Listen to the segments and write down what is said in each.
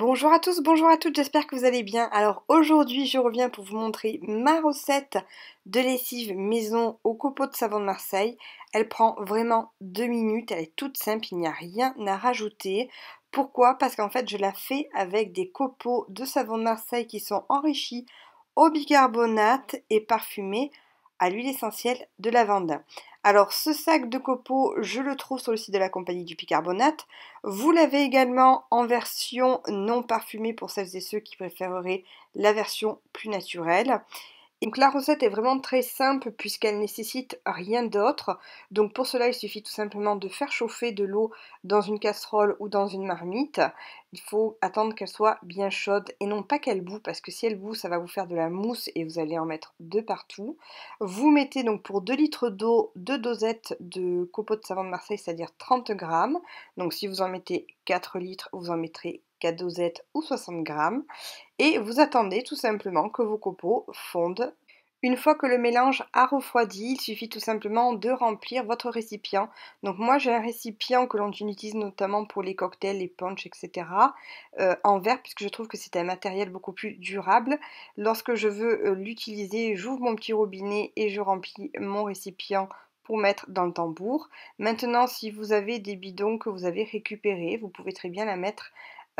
Bonjour à tous, bonjour à toutes, j'espère que vous allez bien. Alors aujourd'hui je reviens pour vous montrer ma recette de lessive maison au copeaux de savon de Marseille. Elle prend vraiment deux minutes, elle est toute simple, il n'y a rien à rajouter. Pourquoi Parce qu'en fait je la fais avec des copeaux de savon de Marseille qui sont enrichis au bicarbonate et parfumés à l'huile essentielle de lavande. Alors ce sac de copeaux, je le trouve sur le site de la compagnie du bicarbonate. Vous l'avez également en version non parfumée pour celles et ceux qui préféreraient la version plus naturelle. Donc la recette est vraiment très simple puisqu'elle nécessite rien d'autre. Donc pour cela, il suffit tout simplement de faire chauffer de l'eau dans une casserole ou dans une marmite. Il faut attendre qu'elle soit bien chaude et non pas qu'elle boue parce que si elle boue, ça va vous faire de la mousse et vous allez en mettre de partout. Vous mettez donc pour 2 litres d'eau 2 dosettes de copeaux de savon de Marseille, c'est-à-dire 30 grammes. Donc si vous en mettez 4 litres, vous en mettrez à dosettes ou 60 grammes et vous attendez tout simplement que vos copeaux fondent. Une fois que le mélange a refroidi, il suffit tout simplement de remplir votre récipient. Donc moi j'ai un récipient que l'on utilise notamment pour les cocktails, les punchs, etc. Euh, en verre puisque je trouve que c'est un matériel beaucoup plus durable. Lorsque je veux euh, l'utiliser, j'ouvre mon petit robinet et je remplis mon récipient pour mettre dans le tambour. Maintenant, si vous avez des bidons que vous avez récupérés, vous pouvez très bien la mettre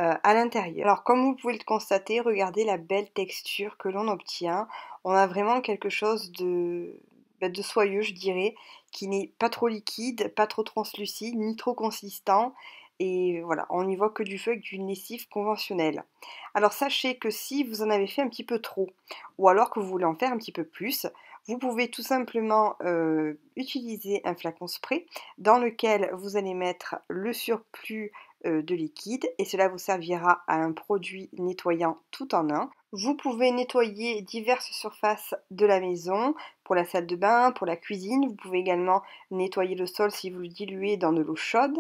euh, à l'intérieur. Alors comme vous pouvez le constater, regardez la belle texture que l'on obtient. On a vraiment quelque chose de, bah, de soyeux, je dirais, qui n'est pas trop liquide, pas trop translucide, ni trop consistant. Et voilà, on n'y voit que du feu avec du lessive conventionnel Alors sachez que si vous en avez fait un petit peu trop, ou alors que vous voulez en faire un petit peu plus, vous pouvez tout simplement euh, utiliser un flacon spray dans lequel vous allez mettre le surplus euh, de liquide et cela vous servira à un produit nettoyant tout en un. Vous pouvez nettoyer diverses surfaces de la maison, pour la salle de bain, pour la cuisine. Vous pouvez également nettoyer le sol si vous le diluez dans de l'eau chaude.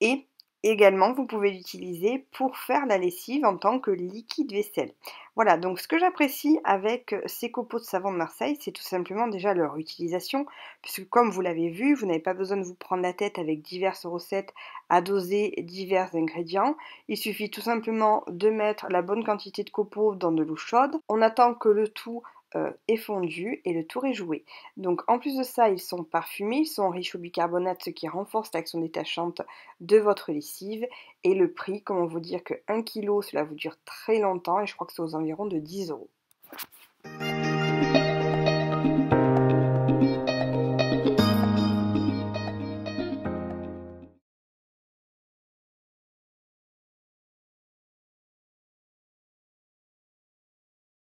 Et Également, vous pouvez l'utiliser pour faire la lessive en tant que liquide vaisselle. Voilà, donc ce que j'apprécie avec euh, ces copeaux de savon de Marseille, c'est tout simplement déjà leur utilisation, puisque comme vous l'avez vu, vous n'avez pas besoin de vous prendre la tête avec diverses recettes à doser divers ingrédients. Il suffit tout simplement de mettre la bonne quantité de copeaux dans de l'eau chaude. On attend que le tout est euh, fondu et le tour est joué. Donc en plus de ça, ils sont parfumés, ils sont riches au bicarbonate, ce qui renforce l'action détachante de votre lessive. Et le prix, comment vous dire que 1 kg, cela vous dure très longtemps et je crois que c'est aux environs de 10 euros.